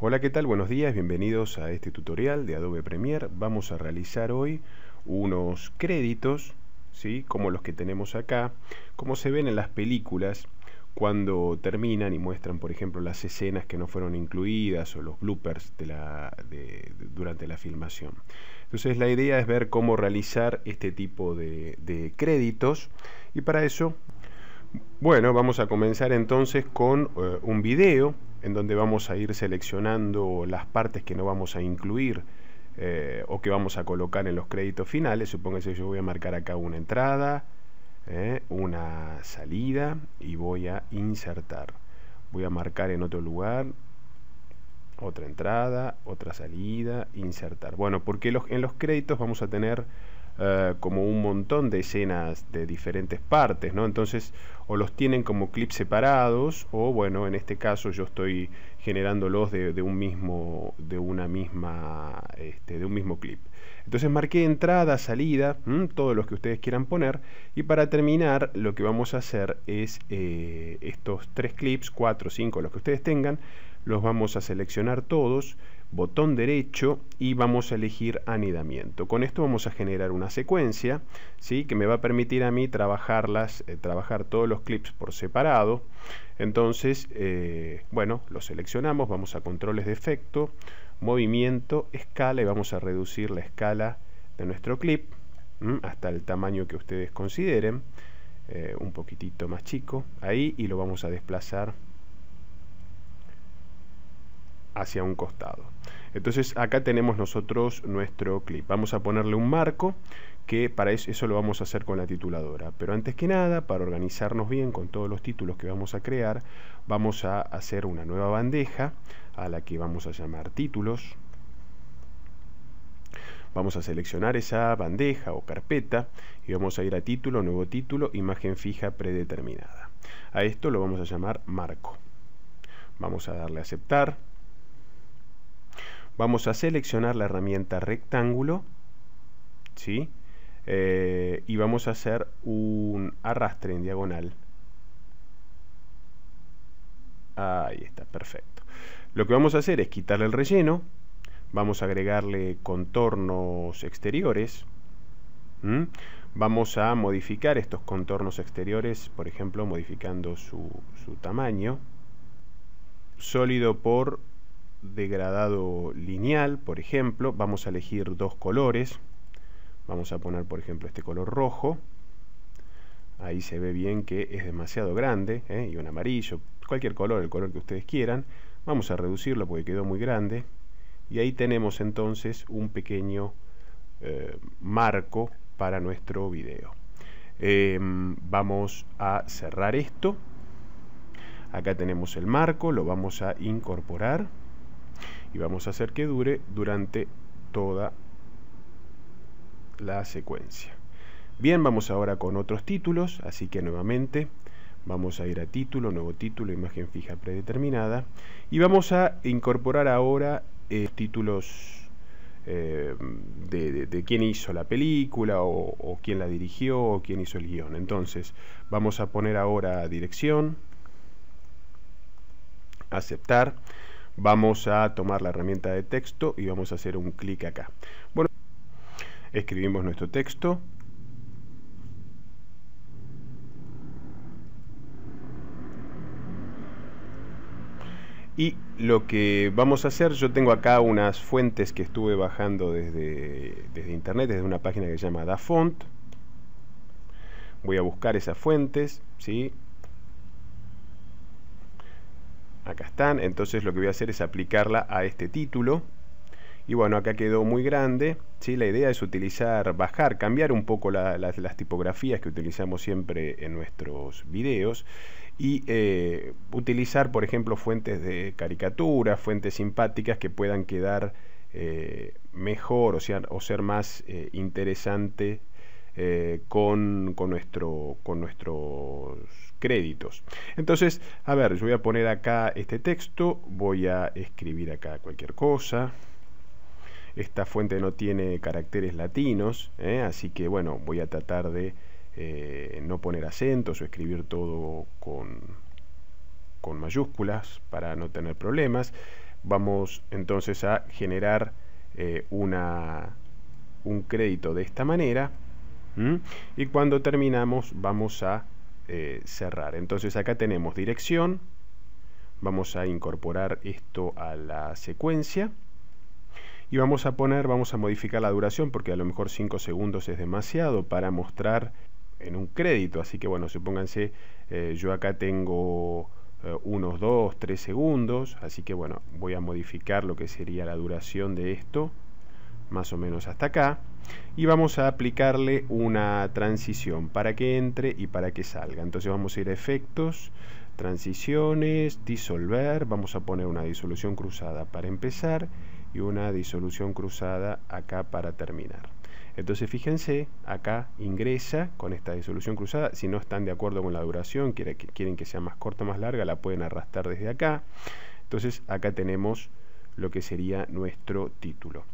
Hola, ¿qué tal? Buenos días, bienvenidos a este tutorial de Adobe Premiere. Vamos a realizar hoy unos créditos, ¿sí? como los que tenemos acá, como se ven en las películas cuando terminan y muestran, por ejemplo, las escenas que no fueron incluidas o los bloopers de la, durante la filmación. Entonces la idea es ver cómo realizar este tipo de, créditos y para eso, bueno, vamos a comenzar entonces con eh, un video en donde vamos a ir seleccionando las partes que no vamos a incluir eh, o que vamos a colocar en los créditos finales. que yo voy a marcar acá una entrada, eh, una salida y voy a insertar. Voy a marcar en otro lugar otra entrada, otra salida, insertar. Bueno, porque los, en los créditos vamos a tener eh, como un montón de escenas de diferentes partes, ¿no? Entonces, o los tienen como clips separados, o bueno, en este caso yo estoy generándolos de, un mismo, de una misma, este, de un mismo clip. Entonces marqué entrada, salida, todos los que ustedes quieran poner. Y para terminar, lo que vamos a hacer es eh, estos tres clips, cuatro, cinco los que ustedes tengan, los vamos a seleccionar todos botón derecho y vamos a elegir anidamiento. Con esto vamos a generar una secuencia ¿sí? que me va a permitir a mí trabajarlas, eh, trabajar todos los clips por separado. Entonces, eh, bueno, lo seleccionamos, vamos a controles de efecto, movimiento, escala y vamos a reducir la escala de nuestro clip hasta el tamaño que ustedes consideren. Eh, un poquitito más chico ahí y lo vamos a desplazar hacia un costado. Entonces acá tenemos nosotros nuestro clip. Vamos a ponerle un marco que para eso, eso, lo vamos a hacer con la tituladora. Pero antes que nada, para organizarnos bien con todos los títulos que vamos a crear, vamos a hacer una nueva bandeja a la que vamos a llamar títulos. Vamos a seleccionar esa bandeja o carpeta y vamos a ir a título, nuevo título, imagen fija predeterminada. A esto lo vamos a llamar marco. Vamos a darle a aceptar Vamos a seleccionar la herramienta rectángulo, ¿sí? Eh, y vamos a hacer un arrastre en diagonal. Ahí está, perfecto. Lo que vamos a hacer es quitarle el relleno, vamos a agregarle contornos exteriores, vamos a modificar estos contornos exteriores, por ejemplo, modificando su, su tamaño, sólido por degradado lineal, por ejemplo, vamos a elegir dos colores. Vamos a poner, por ejemplo, este color rojo. Ahí se ve bien que es demasiado grande, ¿eh? y un amarillo, cualquier color, el color que ustedes quieran. Vamos a reducirlo porque quedó muy grande. Y ahí tenemos entonces un pequeño eh, marco para nuestro video. Em, vamos a cerrar esto. Acá tenemos el marco, lo vamos a incorporar y vamos a hacer que dure durante toda la secuencia. Bien, vamos ahora con otros títulos, así que nuevamente vamos a ir a título, nuevo título, imagen fija predeterminada y vamos a incorporar ahora eh, títulos eh, de, quién hizo la película o, o quién la dirigió o quién hizo el guión. Entonces vamos a poner ahora dirección, aceptar Vamos a tomar la herramienta de texto y vamos a hacer un clic acá. Bueno, escribimos nuestro texto. Y lo que vamos a hacer, yo tengo acá unas fuentes que estuve bajando desde, internet, desde una página que se llama DaFont. Voy a buscar esas fuentes, ¿sí? acá están, entonces lo que voy a hacer es aplicarla a este título y bueno, acá quedó muy grande ¿sí? la idea es utilizar, bajar, cambiar un poco las tipografías que utilizamos siempre en nuestros videos y eh, utilizar por ejemplo fuentes de caricaturas, fuentes simpáticas que puedan quedar eh, mejor o, sea, o ser más eh, interesante con, con, nuestro, con nuestros créditos. Entonces, a ver, yo voy a poner acá este texto, voy a escribir acá cualquier cosa. Esta fuente no tiene caracteres latinos, ¿eh? así que bueno, voy a tratar de eh, no poner acentos o escribir todo con, con mayúsculas para no tener problemas. Vamos entonces a generar eh, una, un crédito de esta manera. Y cuando terminamos vamos a eh, cerrar. Entonces acá tenemos dirección, vamos a incorporar esto a la secuencia y vamos a poner, vamos a modificar la duración porque a lo mejor 5 segundos es demasiado para mostrar en un crédito, así que bueno, supónganse, eh, yo acá tengo eh, unos 2, 3 segundos, así que bueno, voy a modificar lo que sería la duración de esto más o menos hasta acá y vamos a aplicarle una transición para que entre y para que salga entonces vamos a ir a efectos transiciones disolver vamos a poner una disolución cruzada para empezar y una disolución cruzada acá para terminar entonces fíjense, acá ingresa con esta disolución cruzada. Si no están de acuerdo con la duración, quieren que sea más corta o más larga, la pueden arrastrar desde acá. Entonces acá tenemos lo que sería nuestro título.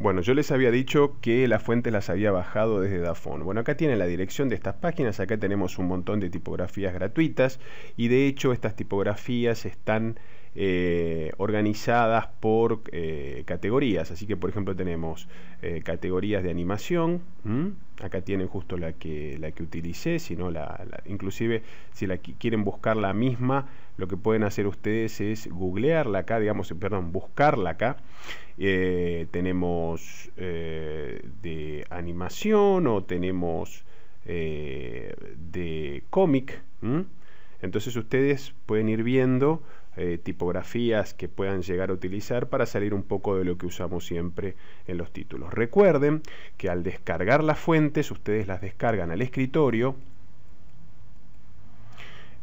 Bueno, yo les había dicho que las fuentes las había bajado desde Dafont. Bueno, acá tienen la dirección de estas páginas, acá tenemos un montón de tipografías gratuitas y de hecho estas tipografías están eh, organizadas por eh, categorías. Así que, por ejemplo, tenemos eh, categorías de animación. Acá tienen justo la que, la que utilicé, sino la, inclusive si la quieren buscar la misma, lo que pueden hacer ustedes es googlearla acá, digamos, perdón, buscarla acá. Eh, tenemos eh, de animación o tenemos eh, de cómic. Entonces ustedes pueden ir viendo tipografías que puedan llegar a utilizar para salir un poco de lo que usamos siempre en los títulos. Recuerden que al descargar las fuentes, ustedes las descargan al escritorio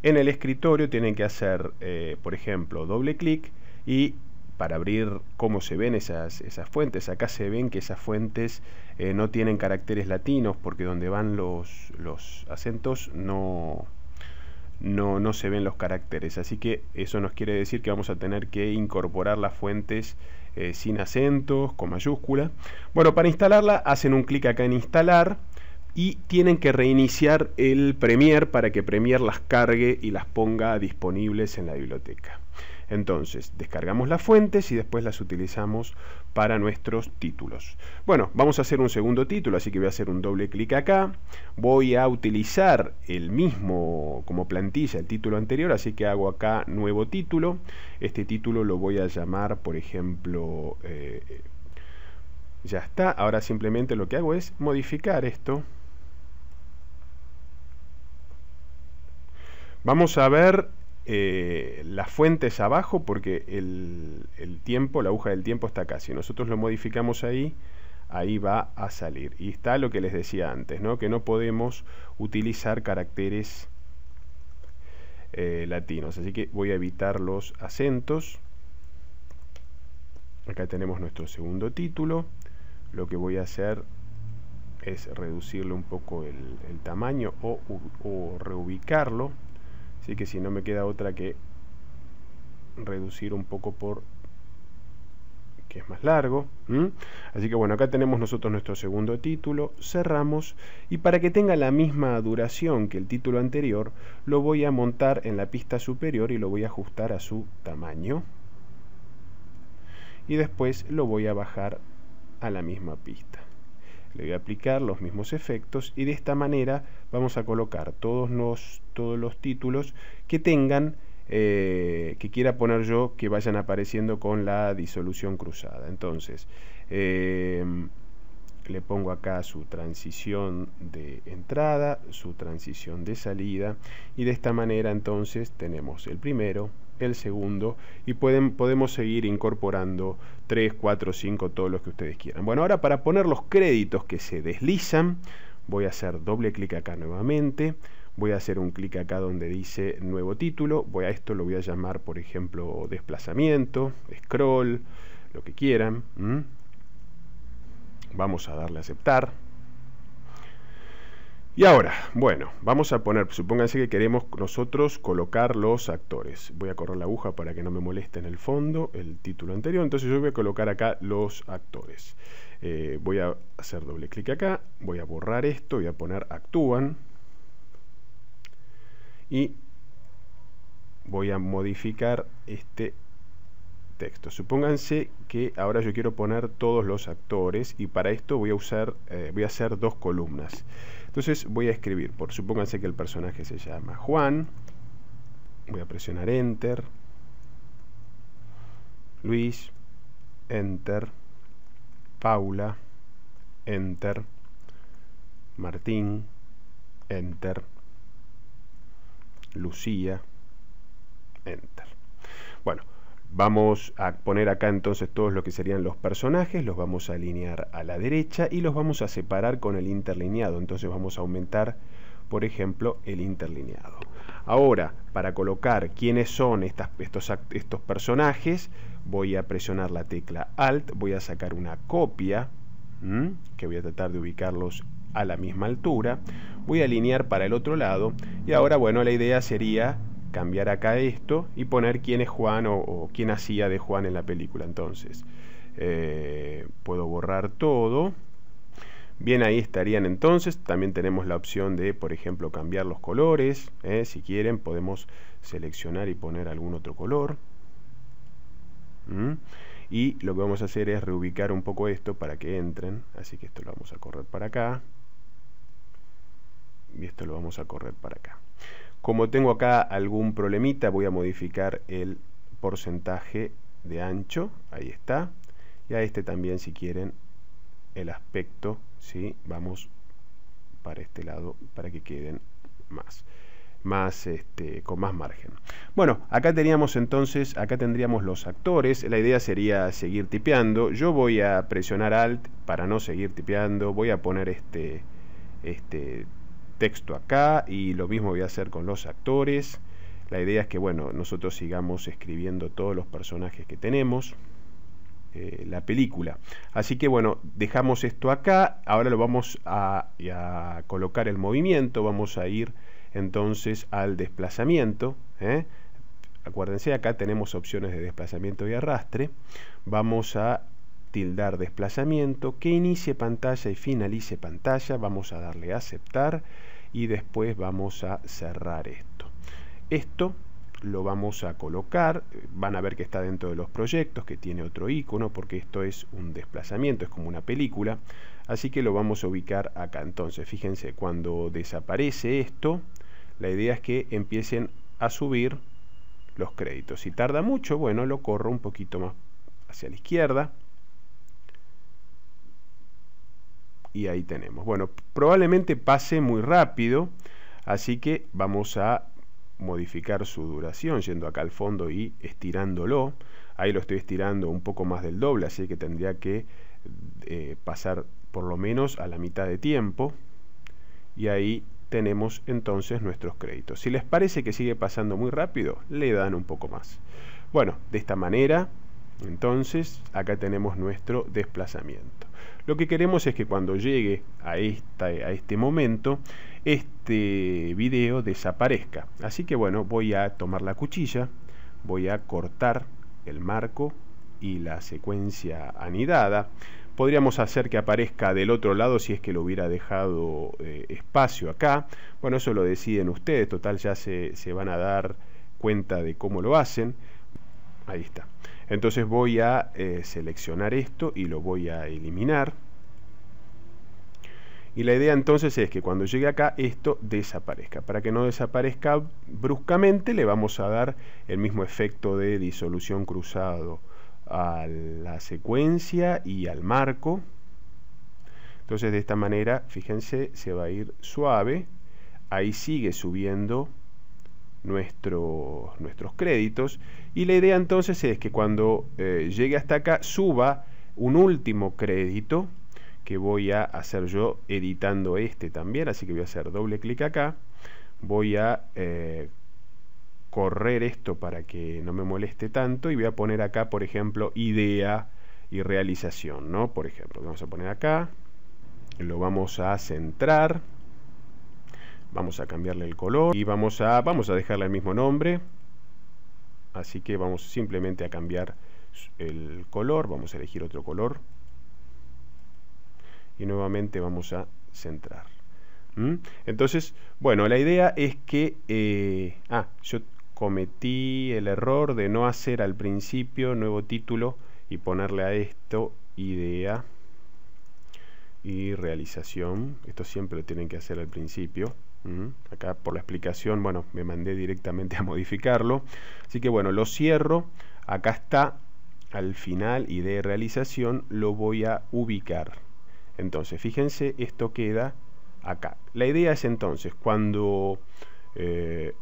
en el escritorio tienen que hacer, eh, por ejemplo, doble clic y para abrir cómo se ven esas, esas fuentes. Acá se ven que esas fuentes eh, no tienen caracteres latinos porque donde van los, los acentos no, no, no, se ven los caracteres. Así que eso nos quiere decir que vamos a tener que incorporar las fuentes eh, sin acentos, con mayúscula. Bueno, para instalarla hacen un clic acá en instalar y tienen que reiniciar el Premier para que Premiere las cargue y las ponga disponibles en la biblioteca. Entonces, descargamos las fuentes y después las utilizamos para nuestros títulos. Bueno, vamos a hacer un segundo título, así que voy a hacer un doble clic acá. Voy a utilizar el mismo como plantilla, el título anterior, así que hago acá nuevo título. Este título lo voy a llamar, por ejemplo, eh, ya está. Ahora simplemente lo que hago es modificar esto. Vamos a ver eh, las fuentes abajo porque el, tiempo, la aguja del tiempo está acá. Si nosotros lo modificamos ahí, ahí va a salir. Y está lo que les decía antes, ¿no? que no podemos utilizar caracteres eh, latinos. Así que voy a evitar los acentos. Acá tenemos nuestro segundo título. Lo que voy a hacer es reducirle un poco el, tamaño o reubicarlo Así que si no me queda otra que reducir un poco por que es más largo. Así que bueno, acá tenemos nosotros nuestro segundo título, cerramos y para que tenga la misma duración que el título anterior, lo voy a montar en la pista superior y lo voy a ajustar a su tamaño. Y después lo voy a bajar a la misma pista. Le voy a aplicar los mismos efectos y de esta manera vamos a colocar todos los, todos los títulos que tengan, eh, que quiera poner yo, que vayan apareciendo con la disolución cruzada. Entonces, eh, le pongo acá su transición de entrada, su transición de salida y de esta manera entonces tenemos el primero, el segundo y pueden, podemos seguir incorporando 3, 4, 5, todos los que ustedes quieran. Bueno, ahora para poner los créditos que se deslizan, voy a hacer doble clic acá nuevamente, voy a hacer un clic acá donde dice nuevo título, voy a esto lo voy a llamar por ejemplo desplazamiento, scroll, lo que quieran. Vamos a darle a aceptar. Y ahora, bueno, vamos a poner, supónganse que queremos nosotros colocar los actores. Voy a correr la aguja para que no me moleste en el fondo el título anterior. Entonces yo voy a colocar acá los actores. Eh, voy a hacer doble clic acá, voy a borrar esto, voy a poner actúan. Y voy a modificar este texto. Supónganse que ahora yo quiero poner todos los actores y para esto voy a usar, eh, voy a hacer dos columnas. Entonces voy a escribir, por supónganse que el personaje se llama Juan, voy a presionar Enter, Luis, Enter, Paula, Enter, Martín, Enter, Lucía, Enter. Bueno, Vamos a poner acá entonces todos lo que serían los personajes, los vamos a alinear a la derecha y los vamos a separar con el interlineado, entonces vamos a aumentar por ejemplo el interlineado. Ahora, para colocar quiénes son estas, estos, estos personajes, voy a presionar la tecla Alt, voy a sacar una copia, que voy a tratar de ubicarlos a la misma altura, voy a alinear para el otro lado y ahora, bueno, la idea sería cambiar acá esto y poner quién es Juan o, quién hacía de Juan en la película. Entonces, eh, puedo borrar todo. Bien, ahí estarían entonces. También tenemos la opción de, por ejemplo, cambiar los colores. Eh, si quieren, podemos seleccionar y poner algún otro color. ¿Mm? Y lo que vamos a hacer es reubicar un poco esto para que entren. Así que esto lo vamos a correr para acá. Y esto lo vamos a correr para acá. Como tengo acá algún problemita, voy a modificar el porcentaje de ancho, ahí está. Y a este también, si quieren, el aspecto, ¿sí? Vamos para este lado para que queden más más este, con más margen. Bueno, acá teníamos entonces, acá tendríamos los actores, la idea sería seguir tipeando, yo voy a presionar alt para no seguir tipeando, voy a poner este, este texto acá y lo mismo voy a hacer con los actores. La idea es que, bueno, nosotros sigamos escribiendo todos los personajes que tenemos. Eh, la película. Así que bueno, dejamos esto acá, ahora lo vamos a, colocar el movimiento, vamos a ir entonces al desplazamiento. ¿eh? Acuérdense, acá tenemos opciones de desplazamiento y arrastre. Vamos a tildar desplazamiento, que inicie pantalla y finalice pantalla, vamos a darle a aceptar y después vamos a cerrar esto. Esto lo vamos a colocar, eh, van a ver que está dentro de los proyectos, que tiene otro icono, porque esto es un desplazamiento, es como una película, así que lo vamos a ubicar acá. Entonces, fíjense, cuando desaparece esto, la idea es que empiecen a subir los créditos. Si tarda mucho, bueno, lo corro un poquito más hacia la izquierda y ahí tenemos. Bueno, probablemente pase muy rápido, así que vamos a modificar su duración yendo acá al fondo y estirándolo. Ahí lo estoy estirando un poco más del doble, así que tendría que eh, pasar por lo menos a la mitad de tiempo. Y ahí tenemos entonces nuestros créditos. Si les parece que sigue pasando muy rápido, le dan un poco más. Bueno, de esta manera entonces, acá tenemos nuestro desplazamiento. Lo que queremos es que cuando llegue a, este momento, este video desaparezca. Así que bueno, voy a tomar la cuchilla, voy a cortar el marco y la secuencia anidada. Podríamos hacer que aparezca del otro lado si es que lo hubiera dejado eh, espacio acá. Bueno, eso lo deciden ustedes, total ya se, se van a dar cuenta de cómo lo hacen. Ahí está. Entonces voy a eh, seleccionar esto y lo voy a eliminar. Y la idea entonces es que cuando llegue acá esto desaparezca. Para que no desaparezca bruscamente le vamos a dar el mismo efecto de disolución cruzado a la secuencia y al marco. Entonces de esta manera, fíjense, se va a ir suave. Ahí sigue subiendo nuestro, nuestros créditos. Y la idea entonces es que cuando eh, llegue hasta acá suba un último crédito que voy a hacer yo editando este también. Así que voy a hacer doble clic acá. Voy a eh, correr esto para que no me moleste tanto y voy a poner acá, por ejemplo, idea y realización, ¿no? Por ejemplo, vamos a poner acá, lo vamos a centrar vamos a cambiarle el color y vamos a, vamos a dejarle el mismo nombre así que vamos simplemente a cambiar el color vamos a elegir otro color y nuevamente vamos a centrar entonces bueno la idea es que eh, ah, yo cometí el error de no hacer al principio nuevo título y ponerle a esto idea y realización esto siempre lo tienen que hacer al principio Acá por la explicación, bueno, me mandé directamente a modificarlo. Así que bueno, lo cierro. Acá está al final y de realización lo voy a ubicar. Entonces, fíjense, esto queda acá. La idea es entonces, cuando eh,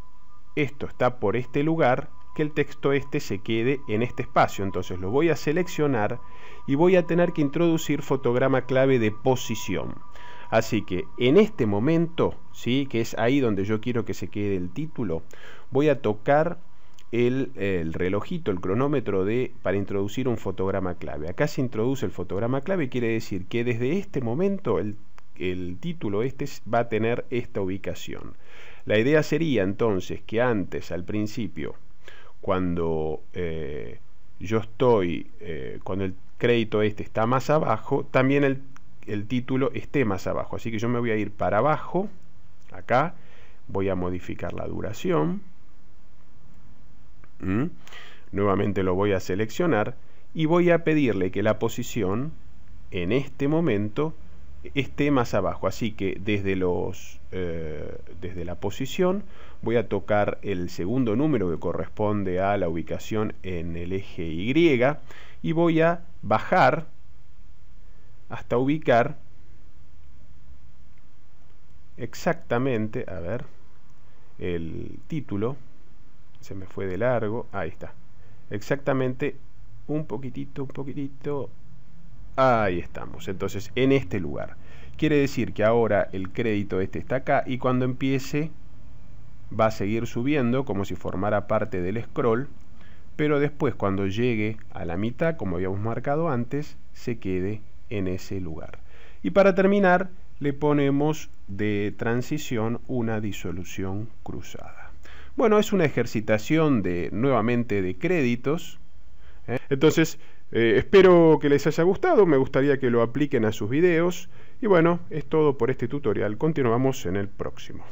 esto está por este lugar, que el texto este se quede en este espacio. Entonces lo voy a seleccionar y voy a tener que introducir fotograma clave de posición. Así que en este momento, ¿sí? que es ahí donde yo quiero que se quede el título, voy a tocar el, relojito, el cronómetro de, para introducir un fotograma clave. Acá se introduce el fotograma clave, quiere decir que desde este momento el, título este va a tener esta ubicación. La idea sería entonces que antes, al principio, cuando eh, yo estoy, eh, cuando el crédito este está más abajo, también el el título esté más abajo. Así que yo me voy a ir para abajo, acá, voy a modificar la duración. Nuevamente lo voy a seleccionar y voy a pedirle que la posición en este momento esté más abajo. Así que desde, los, eh, desde la posición voy a tocar el segundo número que corresponde a la ubicación en el eje Y y voy a bajar hasta ubicar exactamente, a ver, el título, se me fue de largo, ahí está, exactamente un poquitito, un poquitito, ahí estamos, entonces en este lugar. Quiere decir que ahora el crédito este está acá y cuando empiece va a seguir subiendo como si formara parte del scroll, pero después cuando llegue a la mitad, como habíamos marcado antes, se quede en ese lugar. Y para terminar, le ponemos de transición una disolución cruzada. Bueno, es una ejercitación de nuevamente de créditos. ¿eh? Entonces, eh, espero que les haya gustado, me gustaría que lo apliquen a sus videos. Y bueno, es todo por este tutorial, continuamos en el próximo.